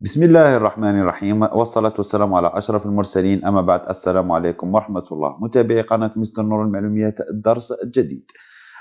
بسم الله الرحمن الرحيم والصلاة والسلام على أشرف المرسلين أما بعد السلام عليكم ورحمة الله متابعي قناة مستر نور المعلوميات الدرس الجديد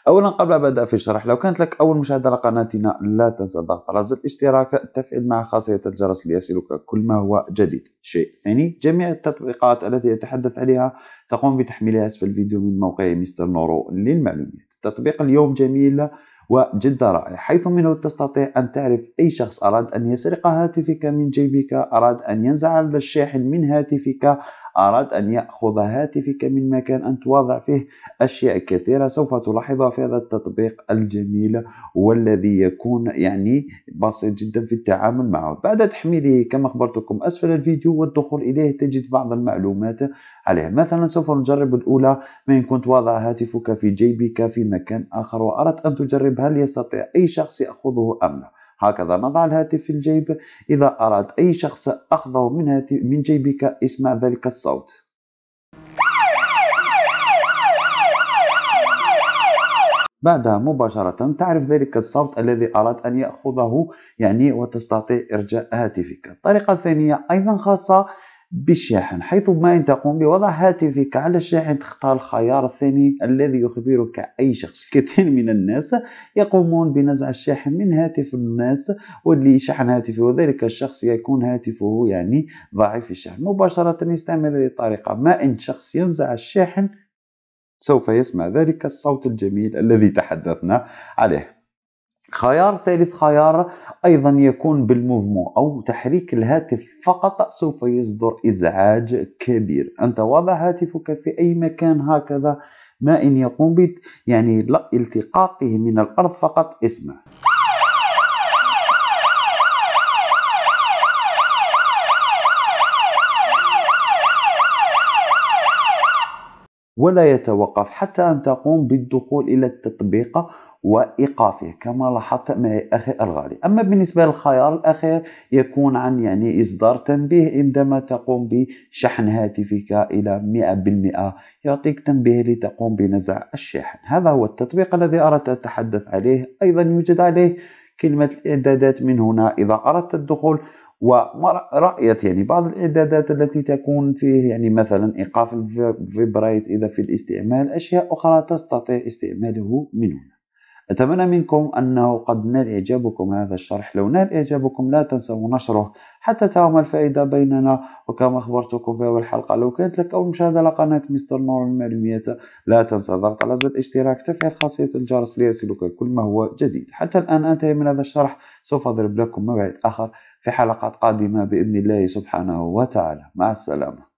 أولا قبل أن أبدأ في الشرح لو كانت لك أول مشاهدة لقناتنا لا تنسى الضغط على زر الاشتراك تفعيل مع خاصية الجرس ليصلك كل ما هو جديد شيء ثاني جميع التطبيقات التي أتحدث عليها تقوم بتحميلها أسفل الفيديو من موقع مستر نورو للمعلومات التطبيق اليوم جميل وجدا رائع حيث منه تستطيع أن تعرف أي شخص أراد أن يسرق هاتفك من جيبك أراد أن ينزع الشاحن من هاتفك أراد أن يأخذ هاتفك من مكان أن تواضع فيه أشياء كثيرة سوف تلاحظها في هذا التطبيق الجميل والذي يكون يعني بسيط جدا في التعامل معه بعد تحميله كما أخبرتكم أسفل الفيديو والدخول إليه تجد بعض المعلومات عليه مثلا سوف نجرب الأولى من كنت واضع هاتفك في جيبك في مكان آخر وأردت أن تجرب هل يستطيع أي شخص يأخذه أم لا هكذا نضع الهاتف في الجيب إذا أراد أي شخص أخذه من, هاتف من جيبك اسمع ذلك الصوت بعدها مباشرة تعرف ذلك الصوت الذي أراد أن يأخذه يعني وتستطيع إرجاء هاتفك الطريقة الثانية أيضا خاصة بالشاحن حيث ما أن تقوم بوضع هاتفك على الشاحن تختار الخيار الثاني الذي يخبرك أي شخص الكثير من الناس يقومون بنزع الشاحن من هاتف الناس لشحن هاتفه وذلك الشخص يكون هاتفه يعني ضعيف الشحن مباشرة يستعمل هذه الطريقة ما إن شخص ينزع الشاحن سوف يسمع ذلك الصوت الجميل الذي تحدثنا عليه خيار ثالث خيار أيضا يكون بالموفمون أو تحريك الهاتف فقط سوف يصدر إزعاج كبير أنت وضع هاتفك في أي مكان هكذا ما إن يقوم بت يعني لا التقاطه من الأرض فقط اسمه ولا يتوقف حتى أن تقوم بالدخول إلى التطبيق وإيقافه كما لاحظت مع أخي الغالي أما بالنسبة للخيار الأخير يكون عن يعني إصدار تنبيه عندما تقوم بشحن هاتفك إلى 100% يعطيك تنبيه لتقوم بنزع الشاحن هذا هو التطبيق الذي أردت أتحدث عليه أيضا يوجد عليه كلمة الإعدادات من هنا إذا أردت الدخول ورأيت يعني بعض الإعدادات التي تكون فيه يعني مثلا إيقاف الفيبرايت إذا في الاستعمال أشياء أخرى تستطيع استعماله من هنا أتمنى منكم أنه قد نال إعجابكم هذا الشرح لو نال إعجابكم لا تنسوا نشره حتى تعم الفائدة بيننا وكما أخبرتكم في أول حلقة لو كانت لك أول مشاهدة لقناة مستر نور المعلومية لا تنسى الضغط على زر الاشتراك تفعيل خاصية الجرس ليصلك كل ما هو جديد حتى الآن أنتهي من هذا الشرح سوف أضرب لكم موعد آخر في حلقات قادمة بإذن الله سبحانه وتعالى مع السلامة